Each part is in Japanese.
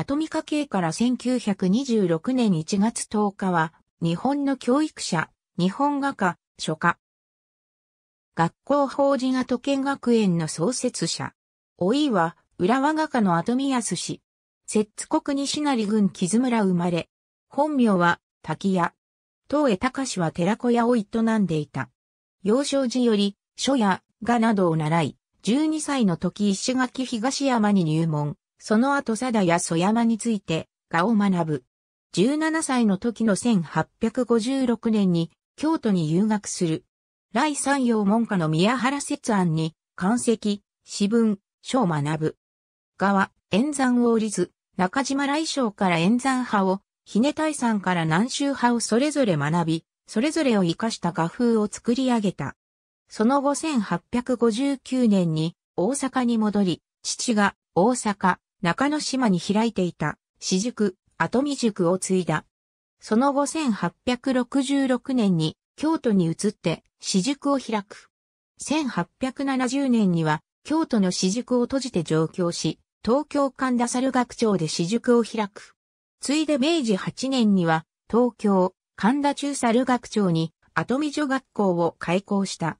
アトミカ系から1926年1月10日は、日本の教育者、日本画家、書家。学校法人アト県学園の創設者。おいは、浦和画家の跡ヤ康氏。摂津国西成郡木津村生まれ。本名は、滝屋。東江隆は寺子屋を営んでいた。幼少時より、書や画などを習い、12歳の時石垣東山に入門。その後ダやヤ山について、画を学ぶ。17歳の時の1856年に、京都に留学する。来山陽門下の宮原節案に、漢石、詩文、書を学ぶ。画は、演山を折りず、中島来将から演山派を、ひね大山から南州派をそれぞれ学び、それぞれを活かした画風を作り上げた。その後1859年に大阪に戻り、父が大阪、中之島に開いていた、私塾、後見塾を継いだ。その後1866年に京都に移って私塾を開く。1870年には京都の私塾を閉じて上京し、東京神田猿学長で私塾を開く。ついで明治8年には東京神田中猿学長に後見女学校を開校した。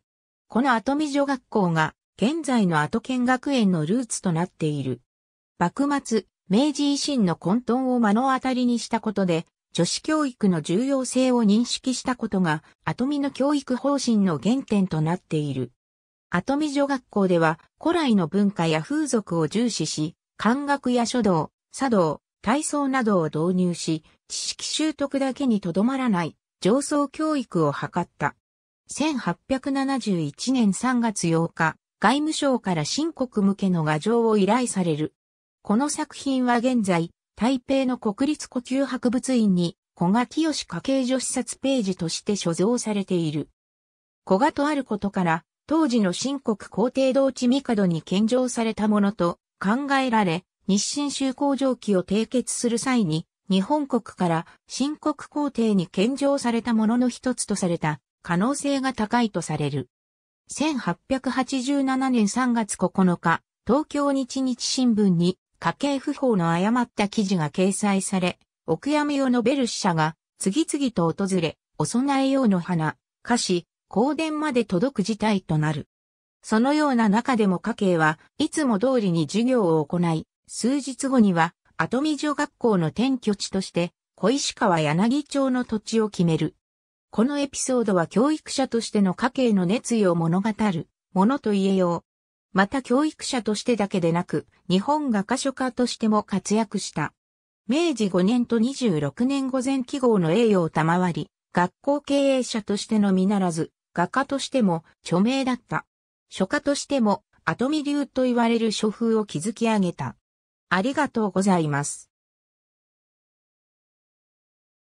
この後見女学校が現在の後見学園のルーツとなっている。幕末、明治維新の混沌を目の当たりにしたことで、女子教育の重要性を認識したことが、後見の教育方針の原点となっている。後見女学校では、古来の文化や風俗を重視し、漢学や書道、茶道、体操などを導入し、知識習得だけにとどまらない、上層教育を図った。1871年3月8日、外務省から新国向けの画像を依頼される。この作品は現在、台北の国立呼吸博物院に、古賀清家計女子冊ページとして所蔵されている。古賀とあることから、当時の新国皇帝同地帝に献上されたものと考えられ、日清修行場記を締結する際に、日本国から新国皇帝に献上されたものの一つとされた可能性が高いとされる。1887年3月9日、東京日日新聞に家計不法の誤った記事が掲載され、お悔やみを述べる死者が次々と訪れ、お供え用の花、菓子、香典まで届く事態となる。そのような中でも家計はいつも通りに授業を行い、数日後には、後見女学校の転居地として、小石川柳町の土地を決める。このエピソードは教育者としての家計の熱意を物語るものと言えよう。また教育者としてだけでなく、日本画家書家としても活躍した。明治5年と26年午前記号の栄誉を賜り、学校経営者としてのみならず、画家としても著名だった。書家としても、後見流と言われる書風を築き上げた。ありがとうございます。